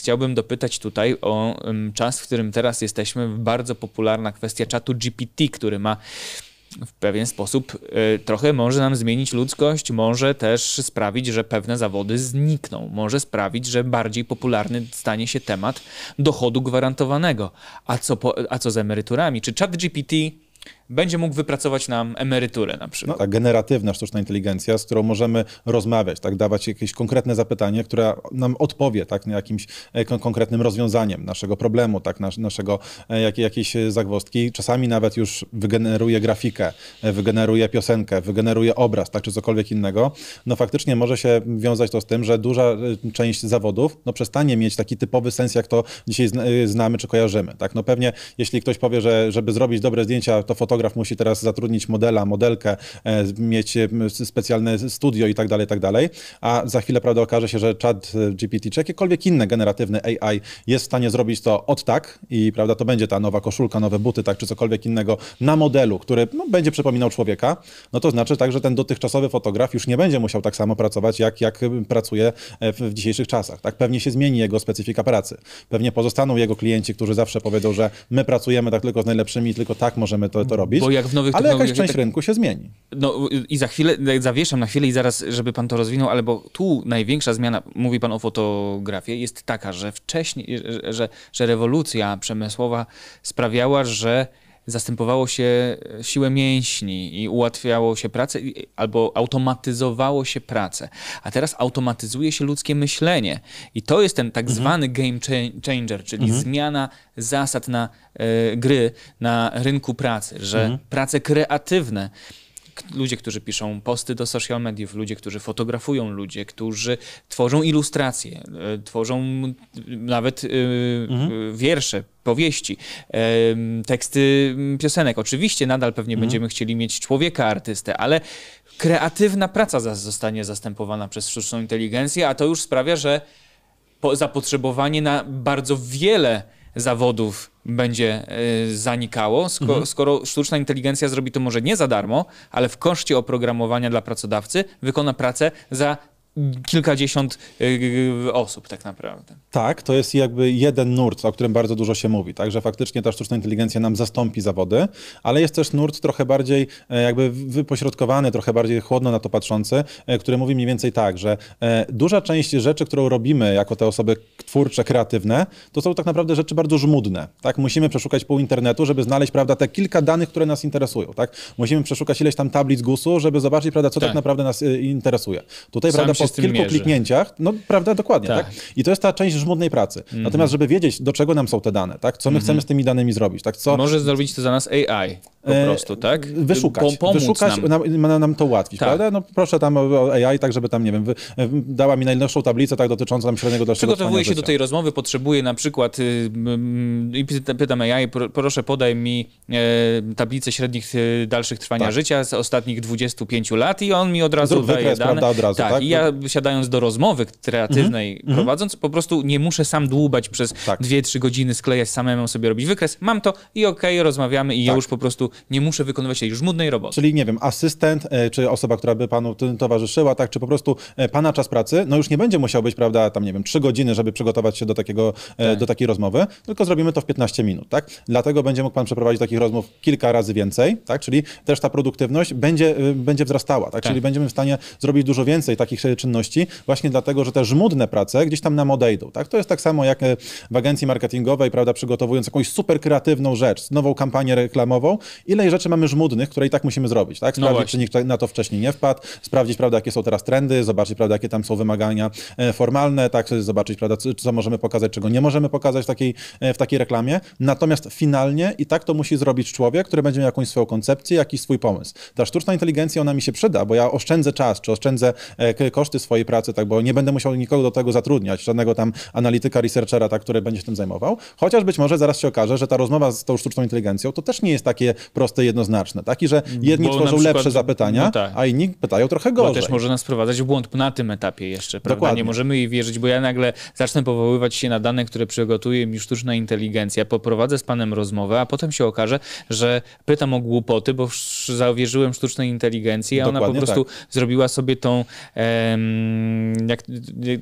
Chciałbym dopytać tutaj o czas, w którym teraz jesteśmy. Bardzo popularna kwestia czatu GPT, który ma w pewien sposób y, trochę może nam zmienić ludzkość, może też sprawić, że pewne zawody znikną, może sprawić, że bardziej popularny stanie się temat dochodu gwarantowanego. A co, po, a co z emeryturami? Czy ChatGPT będzie mógł wypracować nam emeryturę na przykład. No, ta generatywna sztuczna inteligencja, z którą możemy rozmawiać, tak, dawać jakieś konkretne zapytanie, które nam odpowie tak, na jakimś e, konkretnym rozwiązaniem naszego problemu, tak, nas, naszego e, jak, jakiejś zagwozdki. Czasami nawet już wygeneruje grafikę, e, wygeneruje piosenkę, wygeneruje obraz, tak, czy cokolwiek innego. No faktycznie może się wiązać to z tym, że duża część zawodów no, przestanie mieć taki typowy sens, jak to dzisiaj znamy czy kojarzymy. Tak? No pewnie jeśli ktoś powie, że żeby zrobić dobre zdjęcia, to fotograf fotograf musi teraz zatrudnić modela, modelkę, e, mieć e, specjalne studio i tak dalej, tak dalej. A za chwilę, prawda, okaże się, że chat e, GPT czy jakiekolwiek inne generatywne AI jest w stanie zrobić to od tak i, prawda, to będzie ta nowa koszulka, nowe buty, tak, czy cokolwiek innego na modelu, który no, będzie przypominał człowieka, no to znaczy tak, że ten dotychczasowy fotograf już nie będzie musiał tak samo pracować, jak, jak pracuje w, w dzisiejszych czasach. Tak, pewnie się zmieni jego specyfika pracy. Pewnie pozostaną jego klienci, którzy zawsze powiedzą, że my pracujemy tak tylko z najlepszymi, tylko tak możemy to, to mhm. robić robić. Bo jak w nowych ale jakaś część tak- rynku się zmieni. No i za chwilę, no, zawieszam na chwilę i zaraz, żeby pan to rozwinął, ale bo tu największa zmiana, mówi pan o fotografii, jest taka, że wcześniej, że, że, że rewolucja przemysłowa sprawiała, że zastępowało się e, siłę mięśni i ułatwiało się pracę, albo automatyzowało się pracę. A teraz automatyzuje się ludzkie myślenie. I to jest ten tak mhm. zwany game changer, czyli mhm. zmiana zasad na y, gry na rynku pracy, że mhm. prace kreatywne ludzie, którzy piszą posty do social mediów, ludzie, którzy fotografują, ludzie, którzy tworzą ilustracje, e, tworzą nawet y, mhm. Y, wiersze, powieści, teksty piosenek. Oczywiście nadal pewnie mhm. będziemy chcieli mieć człowieka, artystę, ale kreatywna praca zostanie zastępowana przez sztuczną inteligencję, a to już sprawia, że zapotrzebowanie na bardzo wiele zawodów będzie e, zanikało, skoro, mhm. skoro sztuczna inteligencja zrobi to może nie za darmo, ale w koszcie oprogramowania dla pracodawcy wykona pracę za kilkadziesiąt y, y, y, osób tak naprawdę. Tak, to jest jakby jeden nurt, o którym bardzo dużo się mówi, tak, że faktycznie ta sztuczna inteligencja nam zastąpi zawody, ale jest też nurt trochę bardziej e, jakby wypośrodkowany, trochę bardziej chłodno na to patrzący, e, który mówi mniej więcej tak, że e, duża część rzeczy, którą robimy jako te osoby twórcze, kreatywne, to są tak naprawdę rzeczy bardzo żmudne, tak, musimy przeszukać pół internetu, żeby znaleźć, prawda, te kilka danych, które nas interesują, tak, musimy przeszukać ileś tam tablic GUS-u, żeby zobaczyć, prawda, co tak, tak naprawdę nas interesuje. Tutaj, Sam prawda, po kilku mierzy. kliknięciach, no prawda, dokładnie, tak. tak. I to jest ta część żmudnej pracy. Mm -hmm. Natomiast, żeby wiedzieć, do czego nam są te dane, tak, co my mm -hmm. chcemy z tymi danymi zrobić, tak, co... Może zrobić to za nas AI po e, prostu, tak? Wyszukać. Pom wyszukać nam. nam. nam to ułatwić, tak. prawda? No proszę tam o AI, tak żeby tam, nie wiem, wy, e, dała mi najnowszą tablicę tak dotyczącą tam średniego doszczętności. Przygotowuję się do tej rozmowy, potrzebuję na przykład y, i pytam AI, proszę podaj mi e, tablicę średnich y, dalszych trwania tak. życia z ostatnich 25 lat i on mi od razu Zrób daje wykres, dane. Prawda, od razu, tak, tak? i ja siadając do rozmowy kreatywnej mhm, mhm. prowadząc, po prostu nie muszę sam dłubać przez 2-3 tak. godziny, sklejać samemu sobie robić wykres, mam to i okej, okay, rozmawiamy i ja tak. już po prostu nie muszę wykonywać tej żmudnej roboty. Czyli nie wiem, asystent, e, czy osoba, która by panu towarzyszyła, tak, czy po prostu e, pana czas pracy, no już nie będzie musiał być, prawda, tam nie wiem, trzy godziny, żeby przygotować się do, takiego, e, tak. do takiej rozmowy, tylko zrobimy to w 15 minut, tak? Dlatego będzie mógł pan przeprowadzić takich rozmów kilka razy więcej, tak? Czyli też ta produktywność będzie, będzie wzrastała, tak? tak? Czyli będziemy w stanie zrobić dużo więcej takich czynności, właśnie dlatego, że te żmudne prace gdzieś tam nam odejdą, tak? To jest tak samo jak w agencji marketingowej, prawda, przygotowując jakąś super kreatywną rzecz, nową kampanię reklamową ile rzeczy mamy żmudnych, które i tak musimy zrobić, tak? No sprawdzić, no czy nikt na to wcześniej nie wpadł, sprawdzić, prawda, jakie są teraz trendy, zobaczyć, prawda, jakie tam są wymagania e, formalne, tak? Zobaczyć, prawda, co możemy pokazać, czego nie możemy pokazać w takiej, e, w takiej reklamie. Natomiast finalnie i tak to musi zrobić człowiek, który będzie miał jakąś swoją koncepcję, jakiś swój pomysł. Ta sztuczna inteligencja, ona mi się przyda, bo ja oszczędzę czas, czy oszczędzę e, koszty swojej pracy, tak, bo nie będę musiał nikogo do tego zatrudniać, żadnego tam analityka, researchera, tak, który będzie się tym zajmował. Chociaż być może zaraz się okaże, że ta rozmowa z tą sztuczną inteligencją to też nie jest takie proste, jednoznaczne. Taki, że jedni Bo tworzą przykład, lepsze zapytania, no tak. a inni pytają trochę gorzej. To też może nas wprowadzać w błąd na tym etapie jeszcze, prawda? Dokładnie. Nie możemy jej wierzyć, bo ja nagle zacznę powoływać się na dane, które przygotuje mi sztuczna inteligencja, poprowadzę z panem rozmowę, a potem się okaże, że pytam o głupoty, bo zawierzyłem sztucznej inteligencji, a Dokładnie ona po tak. prostu tak. zrobiła sobie tą, em, jak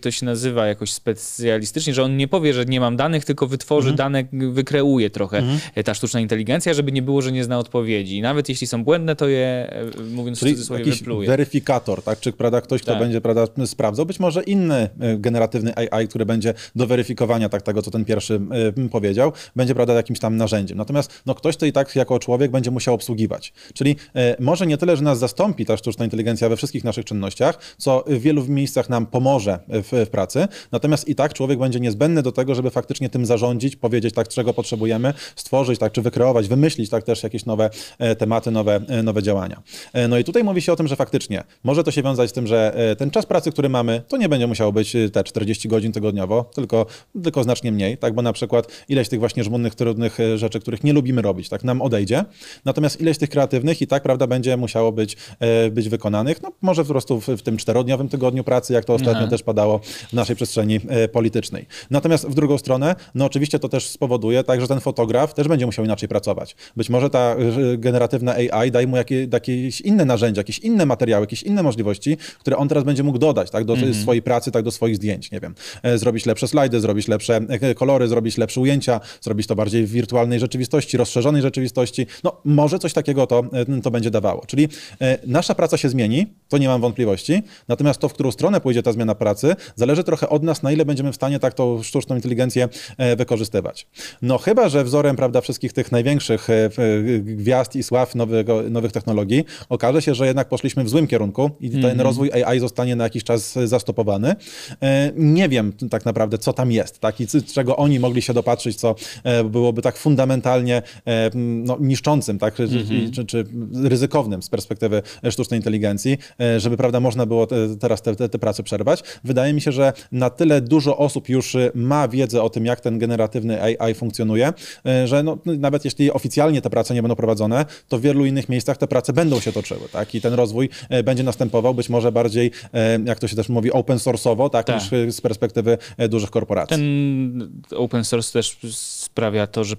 to się nazywa jakoś specjalistycznie, że on nie powie, że nie mam danych, tylko wytworzy mhm. dane, wykreuje trochę mhm. ta sztuczna inteligencja, żeby nie było, że nie zna odpowiedzi. Nawet jeśli są błędne, to je, e, mówiąc Czyli w cudzysłowie, jakiś wypluje. weryfikator, tak? Czy prawda, ktoś, kto tak. będzie prawda, sprawdzał, być może inny e, generatywny AI, który będzie do weryfikowania tak, tego, co ten pierwszy y, powiedział, będzie prawda, jakimś tam narzędziem. Natomiast no, ktoś to i tak jako człowiek będzie musiał obsługiwać. Czyli y, może nie tyle, że nas zastąpi ta sztuczna inteligencja we wszystkich naszych czynnościach, co w wielu miejscach nam pomoże w, w pracy, natomiast i tak człowiek będzie niezbędny do tego, żeby faktycznie tym zarządzić, powiedzieć tak, czego potrzebujemy, stworzyć tak, czy wykreować, wymyślić tak też jakieś nowe e, tematy, nowe, e, nowe działania. E, no i tutaj mówi się o tym, że faktycznie może to się wiązać z tym, że ten czas pracy, który mamy, to nie będzie musiało być te 40 godzin tygodniowo, tylko, tylko znacznie mniej, tak? Bo na przykład ileś tych właśnie żmudnych, trudnych rzeczy, których nie lubimy robić, tak nam odejdzie. Natomiast ileś tych kreatywnych i tak, prawda, będzie musiało być, być wykonanych. No może po prostu w, w tym czterodniowym tygodniu pracy, jak to ostatnio mhm. też padało w naszej przestrzeni politycznej. Natomiast w drugą stronę, no oczywiście to też spowoduje tak, że ten fotograf też będzie musiał inaczej pracować. Być może ta generatywne AI daje mu jakie, jakieś inne narzędzia, jakieś inne materiały, jakieś inne możliwości, które on teraz będzie mógł dodać tak, do mm -hmm. swojej pracy, tak do swoich zdjęć, nie wiem. E, zrobić lepsze slajdy, zrobić lepsze e, kolory, zrobić lepsze ujęcia, zrobić to bardziej w wirtualnej rzeczywistości, rozszerzonej rzeczywistości. No może coś takiego to, e, to będzie dawało. Czyli nasza praca się zmieni, to nie mam wątpliwości, natomiast to, w którą stronę pójdzie ta zmiana pracy, zależy trochę od nas, na ile będziemy w stanie tak tą sztuczną inteligencję wykorzystywać. No chyba, że wzorem prawda, wszystkich tych największych gwiazd i sław nowego, nowych technologii, okaże się, że jednak poszliśmy w złym kierunku i ten mm -hmm. rozwój AI zostanie na jakiś czas zastopowany. E, nie wiem tak naprawdę, co tam jest, tak, i czego oni mogli się dopatrzyć, co e, byłoby tak fundamentalnie e, no, niszczącym, tak, mm -hmm. czy, czy, ryzykownym z perspektywy sztucznej inteligencji, żeby, prawda, można było te, teraz te, te, te prace przerwać. Wydaje mi się, że na tyle dużo osób już y, ma wiedzę o tym, jak ten generatywny AI funkcjonuje, że no, nawet jeśli oficjalnie te prace nie będą to w wielu innych miejscach te prace będą się toczyły, tak? I ten rozwój e, będzie następował być może bardziej, e, jak to się też mówi, open source'owo, tak? tak. Niż e, z perspektywy dużych korporacji. Ten open source też sprawia to, że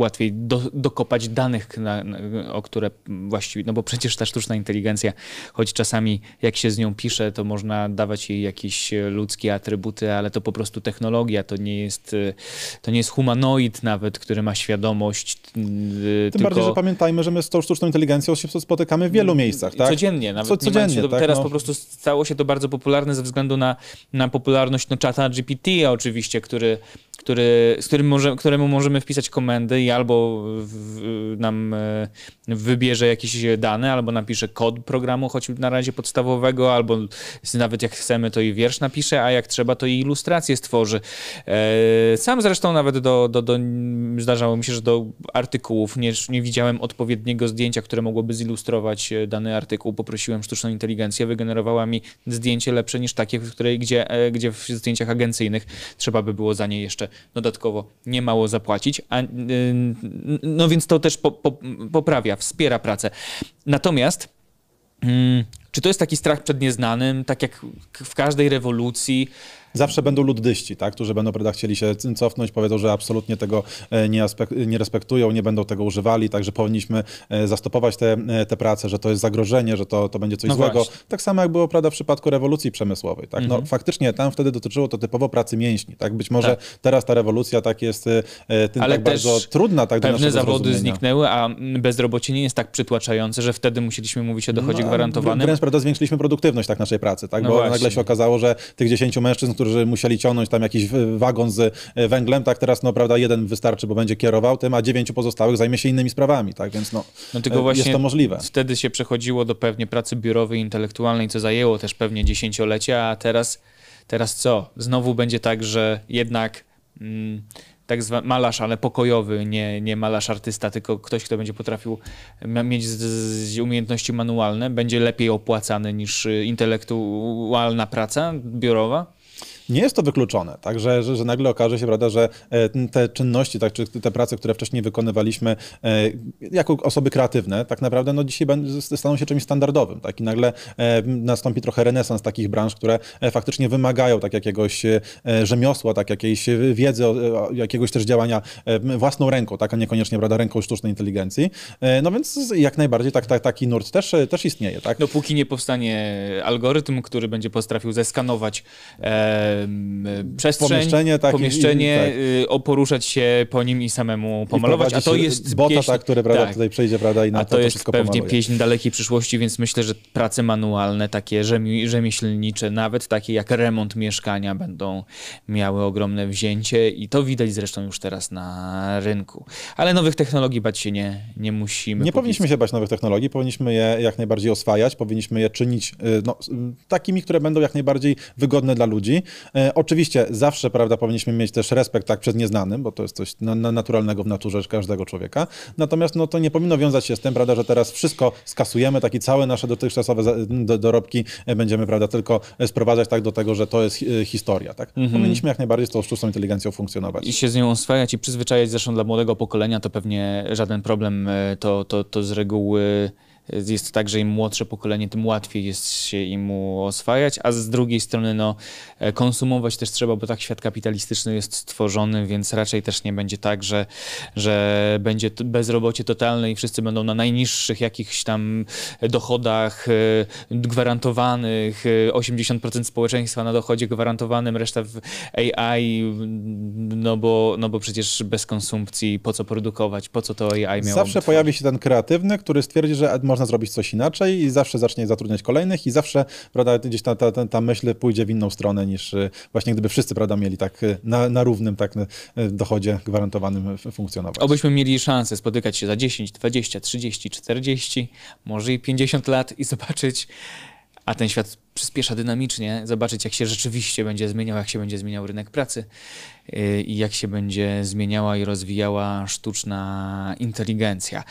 łatwiej do, dokopać danych, na, na, o które właściwie, no bo przecież ta sztuczna inteligencja, choć czasami jak się z nią pisze, to można dawać jej jakieś e, ludzkie atrybuty, ale to po prostu technologia, to nie jest, e, to nie jest humanoid nawet, który ma świadomość. E, Tym tylko... bardziej, że pamiętajmy, że my z tą sztuczną inteligencją się spotykamy w wielu mm, miejscach, tak? Codziennie, nawet Co, codziennie, do... tak, teraz no. po prostu stało się to bardzo popularne ze względu na, na popularność no, czata GPT oczywiście, który który, z którym może, któremu możemy wpisać komendy i albo w, nam e, wybierze jakieś dane, albo napisze kod programu, choć na razie podstawowego, albo nawet jak chcemy, to i wiersz napisze, a jak trzeba, to i ilustrację stworzy. E, sam zresztą nawet do, do, do zdarzało mi się, że do artykułów nie, nie widziałem odpowiedniego zdjęcia, które mogłoby zilustrować e, dany artykuł. Poprosiłem sztuczną inteligencję, wygenerowała mi zdjęcie lepsze niż takie, w której, gdzie, gdzie w zdjęciach agencyjnych trzeba by było za nie jeszcze jeszcze dodatkowo niemało zapłacić. A, y, no więc to też po, po, poprawia, wspiera pracę. Natomiast mm, czy to jest taki strach przed nieznanym, tak jak w każdej rewolucji? zawsze będą luddyści, tak, którzy będą chcieli się cofnąć, powiedzą, że absolutnie tego e, nie, nie respektują, nie będą tego używali, także powinniśmy e, zastopować te, e, te prace, że to jest zagrożenie, że to, to będzie coś no złego. Właśnie. Tak samo jak było prawda, w przypadku rewolucji przemysłowej. Tak? No, mhm. No, faktycznie tam wtedy dotyczyło to typowo pracy mięśni. Tak? Być może tak. teraz ta rewolucja tak jest tym Ale tak bardzo trudna. Tak, pewne zawody zniknęły, a bezrobocie nie jest tak przytłaczające, że wtedy musieliśmy mówić o dochodzie no, gwarantowanym. Wręcz prawda, zwiększyliśmy produktywność tak naszej pracy, tak? No bo nagle się okazało, że tych 10 mężczyzn, którzy którzy musieli ciągnąć tam jakiś e, wagon z e, węglem, tak teraz no prawda jeden wystarczy, bo będzie kierował tym, a dziewięciu pozostałych zajmie się innymi sprawami, tak więc no, no tylko e, właśnie jest to możliwe. Wtedy się przechodziło do pewnie pracy biurowej, intelektualnej, co zajęło też pewnie dziesięciolecia, a teraz, teraz co? Znowu będzie tak, że jednak... Mm, tak zwany malarz, ale pokojowy, nie, nie malarz artysta, tylko ktoś, kto będzie potrafił mieć z, z umiejętności manualne, będzie lepiej opłacany niż intelektualna praca biurowa? nie jest to wykluczone, tak, że, że, że nagle okaże się, prawda, że e, te czynności, tak, czy te prace, które wcześniej wykonywaliśmy e, jako osoby kreatywne, tak naprawdę no, dzisiaj staną się czymś standardowym, tak, i nagle e, nastąpi trochę renesans takich branż, które faktycznie wymagają tak jakiegoś rzemiosła, tak jakiejś wiedzy, jakiegoś też działania własną ręką, tak, a niekoniecznie, prawda, ręką sztucznej inteligencji, no więc jak najbardziej tak, tak, taki nurt też, też istnieje, tak. Dopóki no, nie powstanie algorytm, który będzie potrafił zeskanować e, przestrzeń, pomieszczenie, tak pomieszczenie i, tak. Y, poruszać się po nim i samemu pomalować, a to jest bota, pieśń, ta, który prawda, tak. tutaj przejdzie prawda, i na to, to jest to pewnie pomaluje. pieśń dalekiej przyszłości, więc myślę, że prace manualne, takie rzemieślnicze, nawet takie jak remont mieszkania będą miały ogromne wzięcie i to widać zresztą już teraz na rynku. Ale nowych technologii bać się nie, nie musimy. Nie powinniśmy się bać nowych technologii, powinniśmy je jak najbardziej oswajać, powinniśmy je czynić y, no, takimi, które będą jak najbardziej wygodne dla ludzi. E, oczywiście zawsze, prawda, powinniśmy mieć też respekt tak przed nieznanym, bo to jest coś na, na naturalnego w naturze każdego człowieka. Natomiast no, to nie powinno wiązać się z tym, prawda, że teraz wszystko skasujemy, takie całe nasze dotychczasowe dorobki e, będziemy, prawda, tylko sprowadzać tak do tego, że to jest e, historia, tak? Mhm. Powinniśmy jak najbardziej z tą sztuczną inteligencją funkcjonować. I się z nią oswajać i przyzwyczajać, zresztą dla młodego pokolenia to pewnie żaden problem, to, to, to z reguły jest tak, że im młodsze pokolenie, tym łatwiej jest się im oswajać, a z drugiej strony no, e, konsumować też trzeba, bo tak świat kapitalistyczny jest stworzony, więc raczej też nie będzie tak, że, że będzie bezrobocie totalne i wszyscy będą na najniższych jakichś tam dochodach e, gwarantowanych, 80% e, społeczeństwa na dochodzie gwarantowanym, reszta w AI, no bo, no bo przecież bez konsumpcji po co produkować, po co to AI miało Zawsze pojawi się ten kreatywny, który stwierdzi, że można zrobić coś inaczej i zawsze zacznie zatrudniać kolejnych i zawsze prawda, gdzieś ta, ta, ta, ta myśl pójdzie w inną stronę niż y, właśnie gdyby wszyscy prawda, mieli tak y, na, na równym tak y, dochodzie gwarantowanym funkcjonować. Obyśmy mieli szansę spotykać się za 10, 20, 30, 40, może i 50 lat i zobaczyć, a ten świat przyspiesza dynamicznie, zobaczyć, jak się rzeczywiście będzie zmieniał, jak się będzie zmieniał rynek pracy i jak się będzie zmieniała i rozwijała sztuczna inteligencja.